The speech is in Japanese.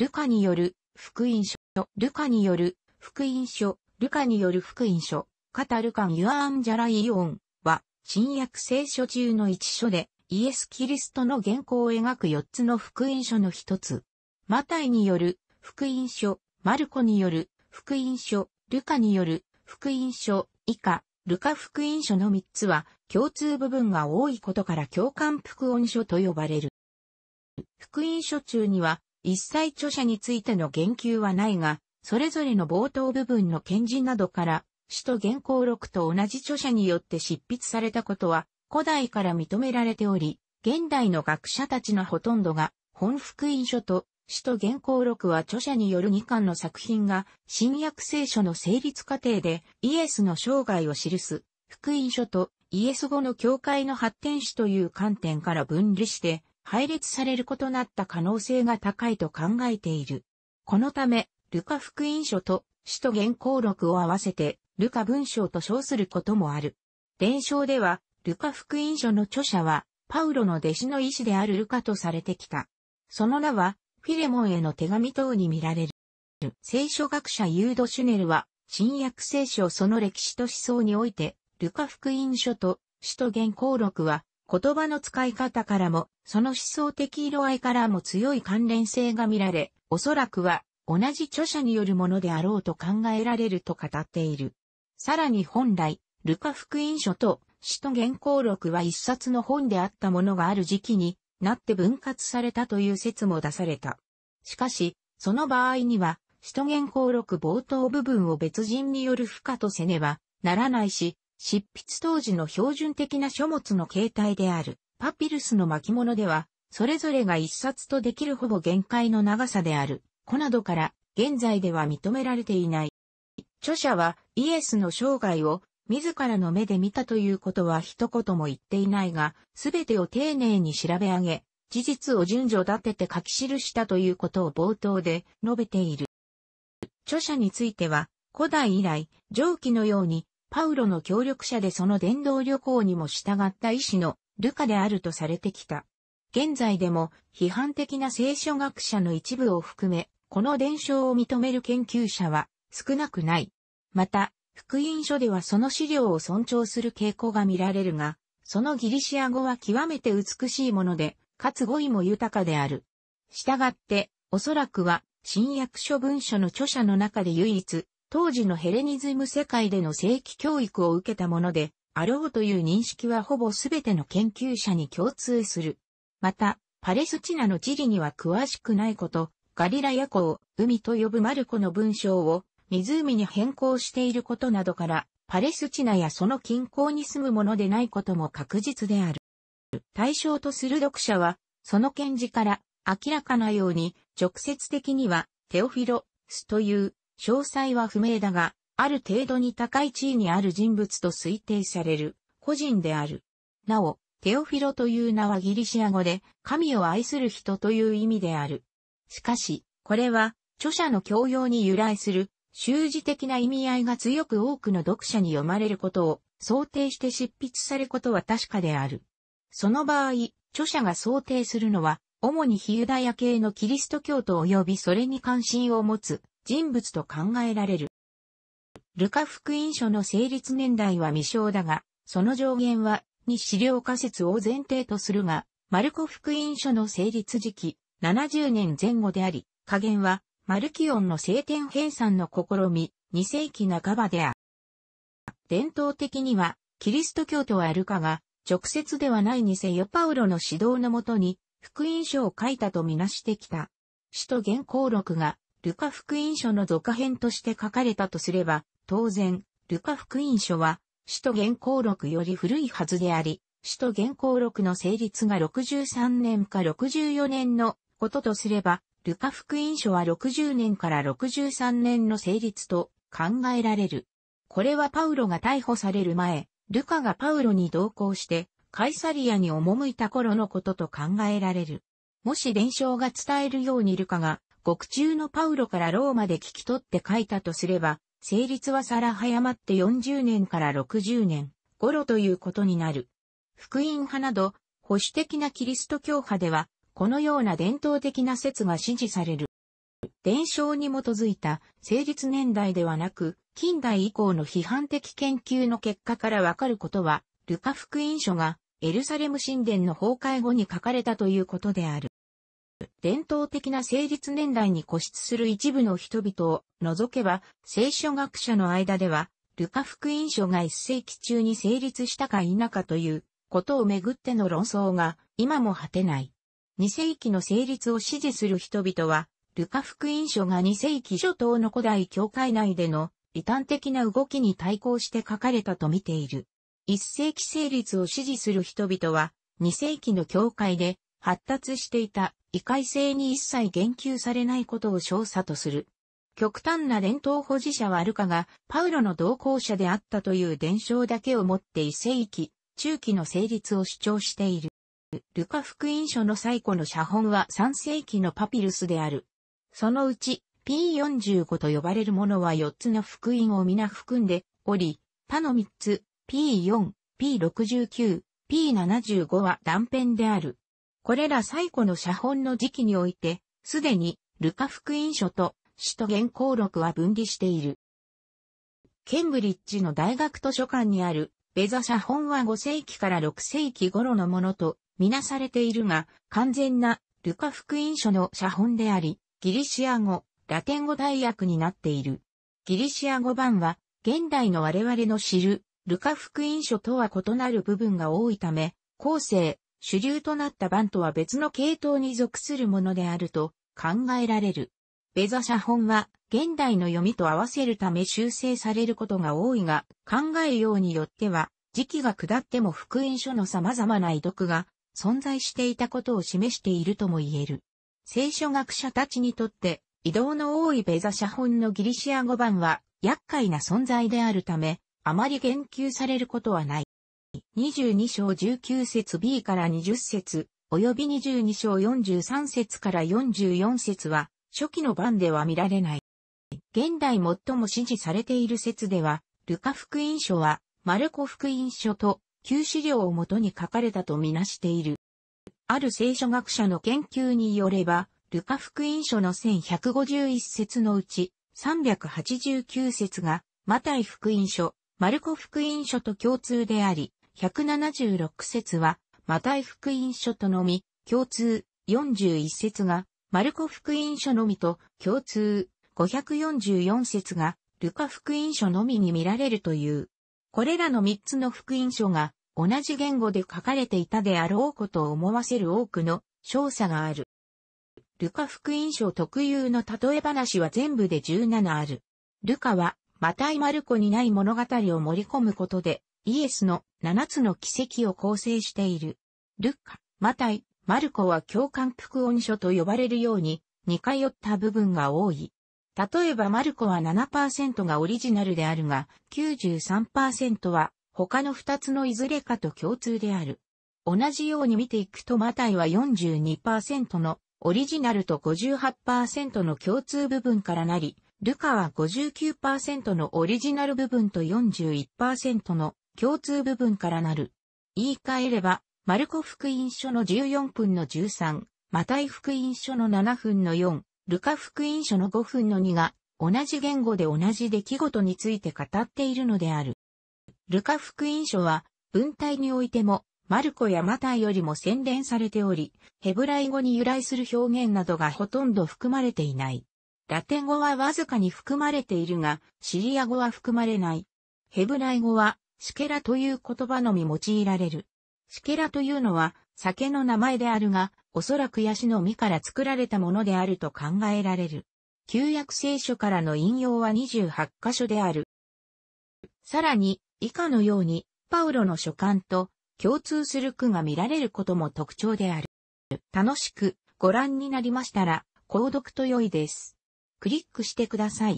ルカによる福音書、ルカによる福音書、ルカによる福音書、カタルカン・ユアン・ジャライオンは、新約聖書中の一書で、イエス・キリストの原稿を描く四つの福音書の一つ。マタイによる福音書、マルコによる福音書、ルカによる福音書以下、ルカ福音書の三つは共通部分が多いことから共感福音書と呼ばれる。福音書中には一切著者についての言及はないが、それぞれの冒頭部分の賢人などから、首都原稿録と同じ著者によって執筆されたことは、古代から認められており、現代の学者たちのほとんどが、本福音書と、首都原稿録は著者による2巻の作品が、新約聖書の成立過程で、イエスの生涯を記す、福音書と、イエス後の教会の発展史という観点から分離して、配列されることなった可能性が高いと考えている。このため、ルカ福音書と使徒原稿録を合わせて、ルカ文章と称することもある。伝承では、ルカ福音書の著者は、パウロの弟子の医師であるルカとされてきた。その名は、フィレモンへの手紙等に見られる。聖書学者ユード・シュネルは、新約聖書その歴史と思想において、ルカ福音書と使徒原稿録は、言葉の使い方からも、その思想的色合いからも強い関連性が見られ、おそらくは同じ著者によるものであろうと考えられると語っている。さらに本来、ルカ福音書と使徒原稿録は一冊の本であったものがある時期になって分割されたという説も出された。しかし、その場合には、使徒原稿録冒頭部分を別人による負荷とせねばならないし、執筆当時の標準的な書物の形態であるパピルスの巻物では、それぞれが一冊とできるほぼ限界の長さである、子などから現在では認められていない。著者はイエスの生涯を自らの目で見たということは一言も言っていないが、すべてを丁寧に調べ上げ、事実を順序立てて書き記したということを冒頭で述べている。著者については、古代以来、上記のようにパウロの協力者でその伝道旅行にも従った医師のルカであるとされてきた。現在でも批判的な聖書学者の一部を含め、この伝承を認める研究者は少なくない。また、福音書ではその資料を尊重する傾向が見られるが、そのギリシア語は極めて美しいもので、かつ語彙も豊かである。したがって、おそらくは、新約書文書の著者の中で唯一、当時のヘレニズム世界での正規教育を受けたもので、あろうという認識はほぼすべての研究者に共通する。また、パレスチナの地理には詳しくないこと、ガリラヤ湖を海と呼ぶマルコの文章を湖に変更していることなどから、パレスチナやその近郊に住むものでないことも確実である。対象とする読者は、その見事から明らかなように直接的にはテオフィロスという詳細は不明だが、ある程度に高い地位にある人物と推定される、個人である。なお、テオフィロという名はギリシア語で、神を愛する人という意味である。しかし、これは、著者の教養に由来する、修辞的な意味合いが強く多くの読者に読まれることを想定して執筆されることは確かである。その場合、著者が想定するのは、主に非ユダヤ系のキリスト教徒及びそれに関心を持つ人物と考えられる。ルカ福音書の成立年代は未詳だが、その上限は、に資料仮説を前提とするが、マルコ福音書の成立時期、70年前後であり、加減は、マルキオンの聖典編纂の試み、2世紀半ばである。伝統的には、キリスト教徒はルカが、直接ではないにせよパウロの指導のもとに、福音書を書いたとみなしてきた。使徒原稿録が、ルカ福音書の続編として書かれたとすれば、当然、ルカ福音書は、使徒原稿録より古いはずであり、使徒原稿録の成立が63年か64年のこととすれば、ルカ福音書は60年から63年の成立と考えられる。これはパウロが逮捕される前、ルカがパウロに同行して、カイサリアに赴いた頃のことと考えられる。もし伝承が伝えるようにルカが獄中のパウロからローマで聞き取って書いたとすれば、成立はさら早まって40年から60年頃ということになる。福音派など、保守的なキリスト教派では、このような伝統的な説が支持される。伝承に基づいた成立年代ではなく、近代以降の批判的研究の結果からわかることは、ルカ福音書がエルサレム神殿の崩壊後に書かれたということである。伝統的な成立年代に固執する一部の人々を除けば、聖書学者の間では、ルカ福音書が一世紀中に成立したか否かということをめぐっての論争が今も果てない。二世紀の成立を支持する人々は、ルカ福音書が二世紀初頭の古代教会内での異端的な動きに対抗して書かれたと見ている。一世紀成立を支持する人々は、二世紀の教会で発達していた異界性に一切言及されないことを少佐とする。極端な伝統保持者はアルカがパウロの同行者であったという伝承だけを持って異世紀、中期の成立を主張している。ルカ福音書の最古の写本は3世紀のパピルスである。そのうち P45 と呼ばれるものは4つの福音を皆含んでおり、他の3つ P4、P69、P75 は断片である。これら最古の写本の時期において、すでに、ルカ福音書と、使徒原稿録は分離している。ケンブリッジの大学図書館にある、ベザ写本は5世紀から6世紀頃のものと、みなされているが、完全な、ルカ福音書の写本であり、ギリシア語、ラテン語大訳になっている。ギリシア語版は、現代の我々の知る、ルカ福音書とは異なる部分が多いため、後世、主流となったバンとは別の系統に属するものであると考えられる。ベザ写本は現代の読みと合わせるため修正されることが多いが、考えようによっては、時期が下っても福音書の様々な遺読が存在していたことを示しているとも言える。聖書学者たちにとって、移動の多いベザ写本のギリシア語版は厄介な存在であるため、あまり言及されることはない。22章19節 B から20節及び22章43節から44節は、初期の版では見られない。現代最も支持されている説では、ルカ福音書は、マルコ福音書と、旧資料をもとに書かれたとみなしている。ある聖書学者の研究によれば、ルカ福音書の1151節のうち、389節が、マタイ福音書、マルコ福音書と共通であり、176節は、マタイ福音書とのみ、共通、41節が、マルコ福音書のみと共通、544節が、ルカ福音書のみに見られるという。これらの3つの福音書が、同じ言語で書かれていたであろうことを思わせる多くの少佐がある。ルカ福音書特有の例え話は全部で17ある。ルカは、マタイ・マルコにない物語を盛り込むことで、イエスの7つの奇跡を構成している。ルッカ、マタイ、マルコは共感複音書と呼ばれるように、似通った部分が多い。例えばマルコは7%がオリジナルであるが、93%は他の2つのいずれかと共通である。同じように見ていくとマタイは42%のオリジナルと58%の共通部分からなり、ルカは59%のオリジナル部分と41%の共通部分からなる。言い換えれば、マルコ福音書の14分の13、マタイ福音書の7分の4、ルカ福音書の5分の2が、同じ言語で同じ出来事について語っているのである。ルカ福音書は、文体においても、マルコやマタイよりも洗練されており、ヘブライ語に由来する表現などがほとんど含まれていない。ラテン語はわずかに含まれているが、シリア語は含まれない。ヘブライ語はシケラという言葉のみ用いられる。シケラというのは酒の名前であるが、おそらくヤシの実から作られたものであると考えられる。旧約聖書からの引用は28箇所である。さらに、以下のように、パウロの書簡と共通する句が見られることも特徴である。楽しくご覧になりましたら、購読と良いです。クリックしてください。